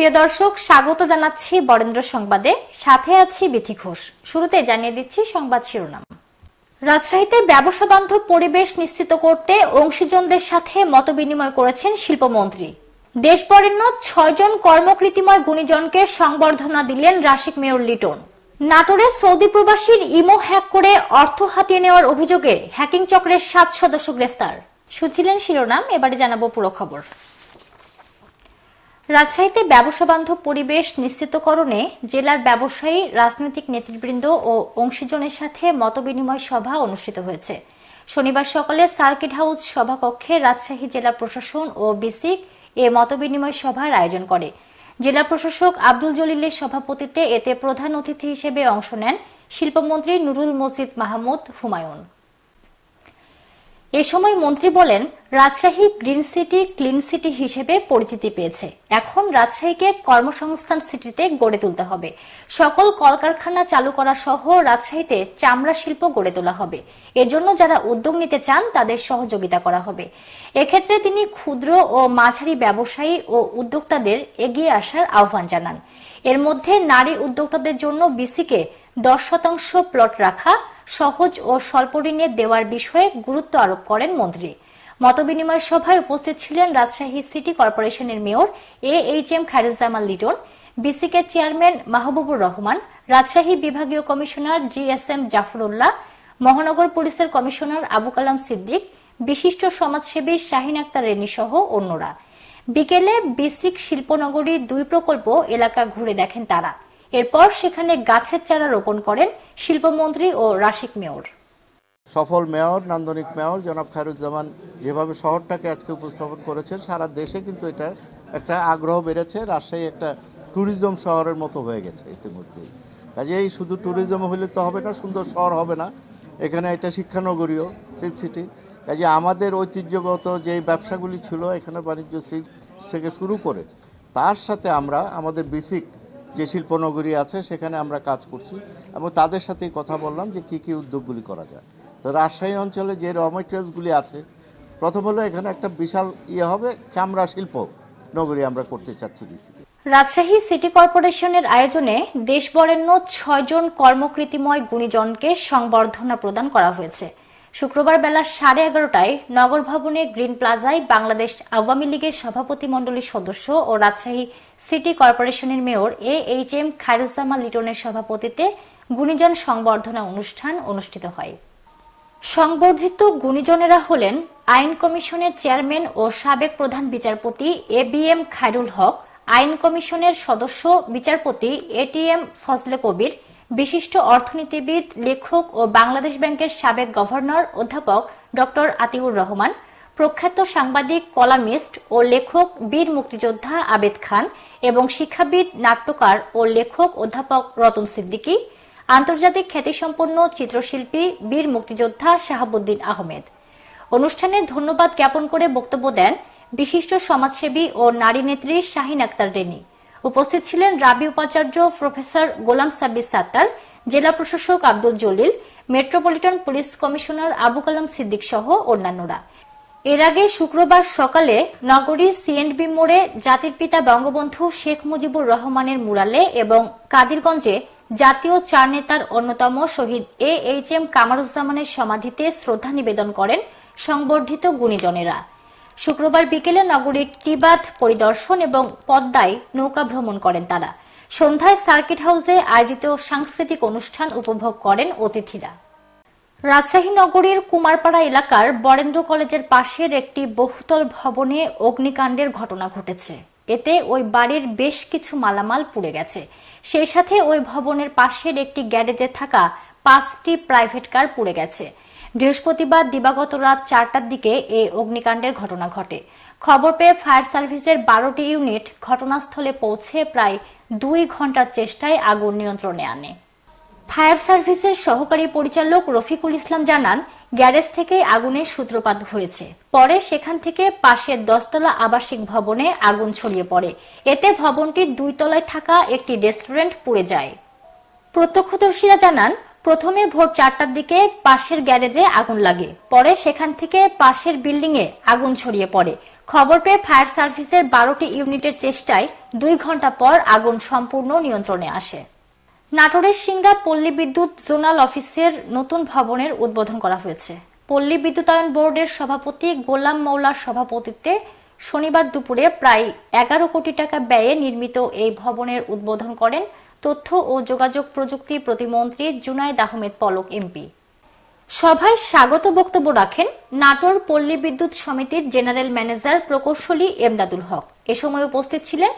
প্রিয় দর্শক স্বাগত জানাচ্ছি বরেন্দ্র সংবাদে সাথে আছি বিথি ঘোষ শুরুতে জানিয়ে দিচ্ছি সংবাদ শিরোনাম রাজশাহীতে ব্যবসা বান্ধব পরিবেশ নিশ্চিত করতে অংশীজনদের সাথে মত বিনিময় করেছেন শিল্পমন্ত্রী দেশবরেণ্য ছয়জন কর্মকৃতিময় গুণীজনকে সংবর্ধনা দিলেন রাশিক মেয়র লিটন নাটোরে সৌদি প্রবাসীর ইমো হ্যাক করে অর্থ হাতিয়ে নেওয়ার অভিযোগে হ্যাকিং চক্রের সাত সদস্য গ্রেফতার শুনছিলেন শিরোনাম এবারে জানাবো পুরো খবর রাজশাহীতে ব্যবসা বান্ধব পরিবেশ নিশ্চিতকরণে জেলার ব্যবসায়ী রাজনৈতিক নেতৃবৃন্দ ও অংশীজনের সাথে মতবিনিময় সভা অনুষ্ঠিত হয়েছে শনিবার সকালে সার্কিট হাউস সভাকক্ষে রাজশাহী জেলা প্রশাসন ও বিসিক এ মতবিনিময় সভার আয়োজন করে জেলা প্রশাসক আব্দুল জলিলের সভাপতিত্বে এতে প্রধান অতিথি হিসেবে অংশ নেন শিল্পমন্ত্রী নুরুল মজিদ মাহমুদ হুমায়ুন এ সময় মন্ত্রী বলেন Rajshahi green city clean city হিসেবে পরিচিতি পেয়েছে এখন রাজশাহীকে কর্মসংস্থান সিটিতে গড়ে তুলতে হবে সকল কলকারখানা চালু করা সহ রাজশাহীতে চামড়া শিল্প গড়ে তোলা হবে এজন্য যারা উদ্যোগ নিতে চান তাদের সহযোগিতা করা হবে এক্ষেত্রে তিনি ক্ষুদ্র ও মাঝারি ব্যবসায়ী ও উদ্যোক্তাদের এগিয়ে আসার আহ্বান জানান এর মধ্যে নারী উদ্যোক্তাদের জন্য বিসিকে দশ শতাংশ প্লট রাখা সহজ ও স্বল্প ঋণে দেওয়ার বিষয়ে গুরুত্ব আরোপ করেন মন্ত্রী মতবিনিময় সভায় উপস্থিত ছিলেন রাজশাহী সিটি কর্পোরেশনের mayor A H M Khairuzzaman Liton বিসিকে চেয়ারম্যান মাহবুবুর রহমান রাজশাহী বিভাগীয় commissioner G S M Zafrullah মহানগর পুলিশের কমিশনার আবু কালাম সিদ্দিক বিশিষ্ট সমাজসেবী শাহিন আক্তার রেনী সহ অন্যরা বিকেলে বিসিক শিল্পনগরী দুই প্রকল্প এলাকা ঘুরে দেখেন তারা এরপর সেখানে গাছের চারা রোপণ করেন শিল্পমন্ত্রী ও রাশিক মেয়র সফল মেয়র নান্দনিক মেয়র জনাব খায়রুজ্জামান যেভাবে শহরটাকে আজকে উপস্থাপন করেছেন সারা দেশে কিন্তু এটা একটা আগ্রহ বেড়েছে রাজশাহী একটা ট্যুরিজম শহরের মতো হয়ে গেছে ইতিমধ্যেই কাজে এই শুধু ট্যুরিজম হলে তো হবে না সুন্দর শহর হবে না এখানে এটা শিক্ষানগরীয় সিল্ক সিটি কাজে আমাদের ঐতিহ্যগত যে ব্যবসাগুলি ছিল এখানে বাণিজ্য শিল্প থেকে শুরু করে তার সাথে আমরা আমাদের বেসিক যে শিল্পনগরী আছে সেখানে আমরা কাজ করছি এবং তাদের সাথে কথা বললাম যে কি কি উদ্যোগগুলি করা যায় তো রাজশাহী অঞ্চলে যে র মেটেরিয়ালসগুলি আছে প্রথম হলো এখানে একটা বিশাল ইয়ে হবে চামড়া শিল্প নগরী আমরা করতে চাচ্ছি ডিসিপি রাজশাহী সিটি কর্পোরেশনের আয়োজনে দেশবরেণ্য ছয়জন কর্মকৃতিময় গুণীজনকে সংবর্ধনা প্রদান করা হয়েছে শুক্রবার বেলা সাড়ে এগারোটায় নগর ভবনে গ্রিন প্লাজায় বাংলাদেশ আওয়ামী লীগের সভাপতিমণ্ডলীর সদস্য ও রাজশাহী সিটি কর্পোরেশনের mayor A H M Khairuzzaman লিটনের সভাপতিতে গুণীজন সংবর্ধনা অনুষ্ঠান অনুষ্ঠিত হয় সংবর্ধিত গুণীজনেরা হলেন আইন কমিশনের চেয়ারম্যান ও সাবেক প্রধান বিচারপতি A B M Khairul Haque আইন কমিশনের সদস্য বিচারপতি এটিএম ফজলে কবির বিশিষ্ট অর্থনীতিবিদ লেখক ও বাংলাদেশ ব্যাংকের সাবেক গভর্নর অধ্যাপক ডক্টর আতিউর রহমান প্রখ্যাত সাংবাদিক কলামিস্ট ও লেখক বীর মুক্তিযোদ্ধা আবেদ খান এবং শিক্ষাবিদ নাট্যকার ও লেখক অধ্যাপক রতন সিদ্দিকী আন্তর্জাতিক খ্যাতিসম্পন্ন চিত্রশিল্পী বীর মুক্তিযোদ্ধা শাহাবুদ্দিন আহমেদ অনুষ্ঠানে ধন্যবাদ জ্ঞাপন করে বক্তব্য দেন বিশিষ্ট সমাজসেবী ও নারী নেত্রী শাহিন আক্তার রেনি উপস্থিত ছিলেন রাবি উপাচার্য প্রফেসর গোলাম সাব্বির সাত্তার জেলা প্রশাসক Abdul Jalil metropolitan police commissioner Abu Kalam Siddique সহ অন্যান্যরা এর আগে শুক্রবার সকালে নগরী সিএনবি মোড়ে জাতির পিতা বঙ্গবন্ধু শেখ মুজিবুর রহমানের মুরালে এবং কাদিরগঞ্জে জাতীয় চার নেতার অন্যতম শহীদ এ এইচ এম কামারুজ্জামানের সমাধিতে শ্রদ্ধা নিবেদন করেন সংবর্ধিত গুণীজনেরা শুক্রবার বিকেলে নগরীর টিবাত পরিদর্শন এবং পদ্মায় নৌকা ভ্রমণ করেন তারা সন্ধ্যায় সার্কিট হাউসে আয়োজিত সাংস্কৃতিক অনুষ্ঠান উপভোগ করেন অতিথিরা রাজশাহী নগরীর কুমারপাড়া এলাকার বরেন্দ্র কলেজের পাশের একটি বহুতল ভবনে অগ্নিকাণ্ডের ঘটনা ঘটেছে এতে ওই বাড়ির বেশ কিছু মালামাল পুড়ে গেছে সেই সাথে ওই ভবনের পাশের একটি গ্যারেজে থাকা পাঁচটি প্রাইভেট কার পুড়ে গেছে বৃহস্পতিবার দিবাগত রাত চারটার দিকে এই অগ্নিকাণ্ডের ঘটনা ঘটে খবর পেয়ে ফায়ার সার্ভিসের বারোটি ইউনিট ঘটনাস্থলে পৌঁছে প্রায় দুই ঘন্টার চেষ্টায় আগুন নিয়ন্ত্রণে আনে ফায়ার সার্ভিসের সহকারী পরিচালক রফিকুল ইসলাম জানান গ্যারেজ থেকে আগুনের সূত্রপাত হয়েছে পরে সেখান থেকে পাশের দশতলা আবাসিক ভবনে আগুন ছড়িয়ে পড়ে এতে ভবনটির দুই তলায় থাকা একটি রেস্টুরেন্ট পুড়ে যায় প্রত্যক্ষদর্শীরা জানান প্রথমে ভোর চারটার দিকে পাশের গ্যারেজে আগুন লাগে পরে সেখান থেকে পাশের বিল্ডিং এ আগুন ছড়িয়ে পড়ে খবর পেয়ে ফায়ার সার্ভিসের বারোটি ইউনিটের চেষ্টায় দুই ঘন্টা পর আগুন সম্পূর্ণ নিয়ন্ত্রণে আসে নাটোরের সিংড়া পল্লী বিদ্যুৎ জোনাল অফিসের নতুন ভবনের উদ্বোধন করা হয়েছে পল্লী বিদ্যুতায়ন বোর্ডের সভাপতি গোলাম মৌলার সভাপতিত্বে শনিবার দুপুরে প্রায় এগারো কোটি টাকা ব্যয়ে নির্মিত এই ভবনের উদ্বোধন করেন তথ্য ও যোগাযোগ প্রযুক্তি প্রতিমন্ত্রী জুনাইদ আহমেদ পলক এমপি সভায় স্বাগত বক্তব্য রাখেন নাটোর পল্লী বিদ্যুৎ সমিতির জেনারেল ম্যানেজার প্রকৌশলী এমদাদুল হক এ সময় উপস্থিত ছিলেন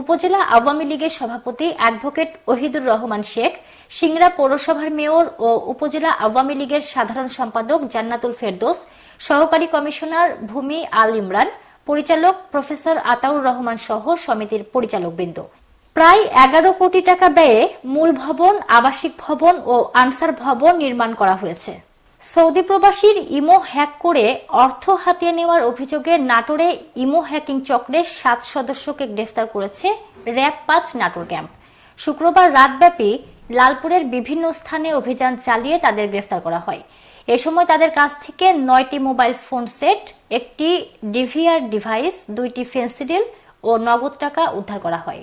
উপজেলা আওয়ামী লীগের সভাপতি অ্যাডভোকেট ওহিদুর রহমান শেখ সিংড়া পৌরসভার মেয়র ও উপজেলা আওয়ামী লীগের সাধারণ সম্পাদক জান্নাতুল ফেরদোস সহকারী কমিশনার ভূমি আল ইমরান পরিচালক প্রফেসর আতাউর রহমান সহ সমিতির পরিচালকবৃন্দ প্রায় এগারো কোটি টাকা ব্যয়ে মূল ভবন আবাসিক ভবন ও আনসার ভবন নির্মাণ করা হয়েছে সৌদি প্রবাসীর ইমো হ্যাক করে অর্থ হাতিয়ে নেওয়ার অভিযোগে নাটোরে ইমো হ্যাকিং চক্রের সাত সদস্যকে গ্রেফতার করেছে র্যাব পাঁচ নাটোর ক্যাম্প শুক্রবার রাতব্যাপী লালপুরের বিভিন্ন স্থানে অভিযান চালিয়ে তাদের গ্রেফতার করা হয় এ সময় তাদের কাছ থেকে নয়টি মোবাইল ফোন সেট একটি ডিভিআর ডিভাইস দুইটি ফেন্সিডিল ও নগদ টাকা উদ্ধার করা হয়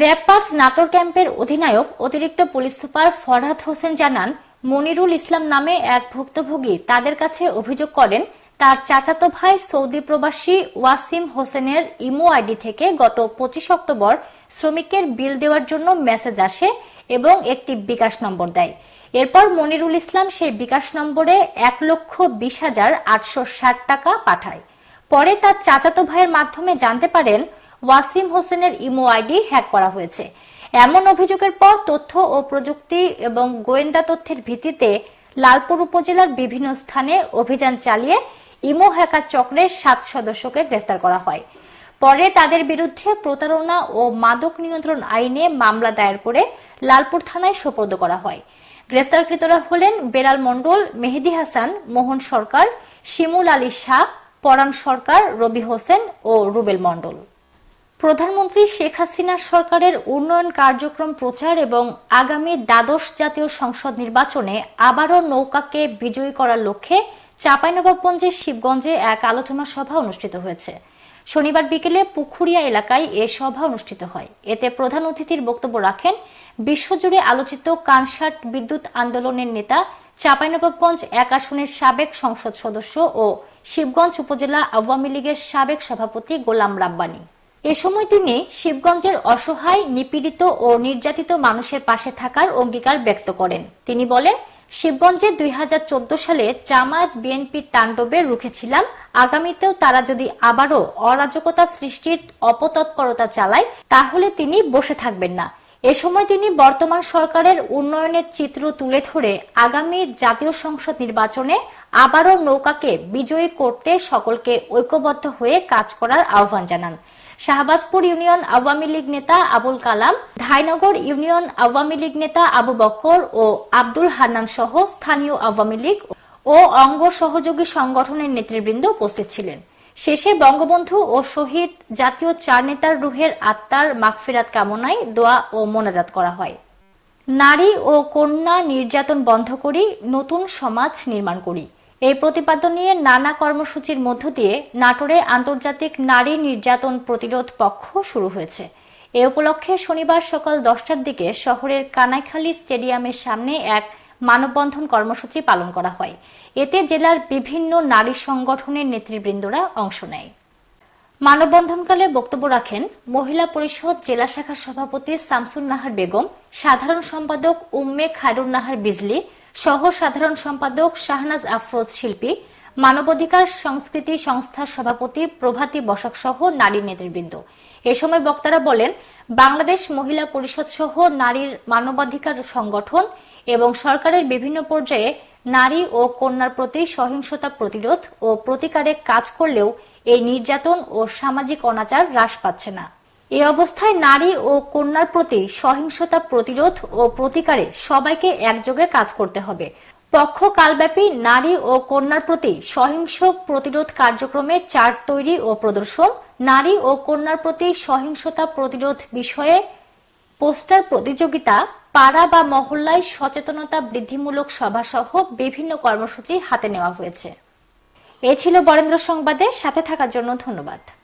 র্যাব পাঁচ নাটোর ক্যাম্পের অধিনায়ক অতিরিক্ত পুলিশ সুপার ফরহাদ হোসেন জানান মনিরুল ইসলাম নামে এক ভুক্তভোগী তাদের কাছে অভিযোগ করেন তার চাচাতো ভাই সৌদি প্রবাসী ওয়াসিম হোসেনের ইমো আইডি থেকে গত পঁচিশ অক্টোবর শ্রমিকের বিল দেওয়ার জন্য মেসেজ আসে এবং একটি বিকাশ নম্বর দেয় এরপর মনিরুল ইসলাম সেই বিকাশ নম্বরে এক লক্ষ বিশ হাজার আটশো ষাট টাকা পাঠায় পরে তার চাচাতো ভাইয়ের মাধ্যমে জানতে পারেন ওয়াসিম হোসেনের ইমো আইডি হ্যাক করা হয়েছে এমন অভিযোগের পর তথ্য ও প্রযুক্তি এবং গোয়েন্দা তথ্যের ভিত্তিতে লালপুর উপজেলার বিভিন্ন স্থানে অভিযান চালিয়ে ইমো হ্যাকার চক্রের সাত সদস্যকে গ্রেফতার করা হয় পরে তাদের বিরুদ্ধে প্রতারণা ও মাদক নিয়ন্ত্রণ আইনে মামলা দায়ের করে লালপুর থানায় সোপর্দ করা হয় গ্রেফতারকৃতরা হলেন বেড়াল মণ্ডল মেহেদি হাসান মোহন সরকার শিমুল আলী শাহ পরাণ সরকার রবি হোসেন ও রুবেল মণ্ডল প্রধানমন্ত্রী শেখ হাসিনা সরকারের উন্নয়ন কার্যক্রম প্রচার এবং আগামী দ্বাদশ জাতীয় সংসদ নির্বাচনে আবারও নৌকাকে বিজয়ী করার লক্ষ্যে চাঁপাইনবাবগঞ্জের শিবগঞ্জে এক আলোচনা সভা অনুষ্ঠিত হয়েছে শনিবার বিকেলে পুখুরিয়া এলাকায় এ সভা অনুষ্ঠিত হয় এতে প্রধান অতিথির বক্তব্য রাখেন বিশ্বজুড়ে আলোচিত কানসাট বিদ্যুৎ আন্দোলনের নেতা চাঁপাইনবাবগঞ্জ এক আসনের সাবেক সংসদ সদস্য ও শিবগঞ্জ উপজেলা আওয়ামী লীগের সাবেক সভাপতি গোলাম রাব্বানী এ সময় তিনি শিবগঞ্জের অসহায় নিপীড়িত ও নির্যাতিত মানুষের পাশে থাকার অঙ্গীকার ব্যক্ত করেন তিনি বলেন শিবগঞ্জে দুই সালে জামায়াত বিএনপির তাণ্ডবে রুখেছিলাম আগামীতেও তারা যদি আবারও অরাজকতা সৃষ্টির অপতৎপরতা চালায় তাহলে তিনি বসে থাকবেন না এ সময় তিনি বর্তমান সরকারের উন্নয়নের চিত্র তুলে ধরে আগামী জাতীয় সংসদ নির্বাচনে আবারও নৌকাকে বিজয়ী করতে সকলকে ঐক্যবদ্ধ হয়ে কাজ করার আহ্বান জানান শাহবাজপুর ইউনিয়ন আওয়ামী লীগ নেতা আবুল কালাম ধাইনগর ইউনিয়ন আওয়ামী লীগ নেতা আবু বক্কর ও আব্দুল হান্নান সহ স্থানীয় আওয়ামী লীগ ও অঙ্গ সহযোগী সংগঠনের নেতৃবৃন্দ উপস্থিত ছিলেন শেষে বঙ্গবন্ধু ও শহীদ জাতীয় চার নেতার রুহের আত্মার মাগফিরাত কামনায় দোয়া ও মোনাজাত করা হয় নারী ও কন্যা নির্যাতন বন্ধ করি নতুন সমাজ নির্মাণ করি এই প্রতিপাদ্য নিয়ে নানা কর্মসূচির মধ্য দিয়ে নাটোরে আন্তর্জাতিক নারী নির্যাতন প্রতিরোধ পক্ষ শুরু হয়েছে এ উপলক্ষে শনিবার সকাল দশটার দিকে শহরের কানাইখালী স্টেডিয়ামের সামনে এক মানববন্ধন কর্মসূচি পালন করা হয় এতে জেলার বিভিন্ন নারী সংগঠনের নেতৃবৃন্দরা অংশ নেয় মানববন্ধনকালে বক্তব্য রাখেন মহিলা পরিষদ জেলা শাখার সভাপতি সামসুন নাহার বেগম সাধারণ সম্পাদক উম্মে খায়রুন নাহার বিজলি সহ সাধারণ সম্পাদক শাহনাজ আফরোজ শিল্পী মানবাধিকার সংস্কৃতি সংস্থার সভাপতি প্রভাতী বসাক সহ নারী নেতৃবৃন্দ এ সময় বক্তারা বলেন বাংলাদেশ মহিলা পরিষদ সহ নারীর মানবাধিকার সংগঠন এবং সরকারের বিভিন্ন পর্যায়ে নারী ও কন্যার প্রতি সহিংসতা প্রতিরোধ ও প্রতিকারে কাজ করলেও এই নির্যাতন ও সামাজিক অনাচার হ্রাস পাচ্ছে না এ অবস্থায় নারী ও কন্যার প্রতি সহিংসতা প্রতিরোধ ও প্রতিকারে সবাইকে একযোগে কাজ করতে হবে পক্ষ কালব্যাপী নারী ও কন্যার প্রতি সহিংস প্রতিরোধ কার্যক্রমে চার্ট তৈরি ও প্রদর্শন নারী ও কন্যার প্রতি সহিংসতা প্রতিরোধ বিষয়ে পোস্টার প্রতিযোগিতা পাড়া বা মহল্লায় সচেতনতা বৃদ্ধিমূলক সভা সহ বিভিন্ন কর্মসূচি হাতে নেওয়া হয়েছে এ ছিল বরেন্দ্র সংবাদে সাথে থাকার জন্য ধন্যবাদ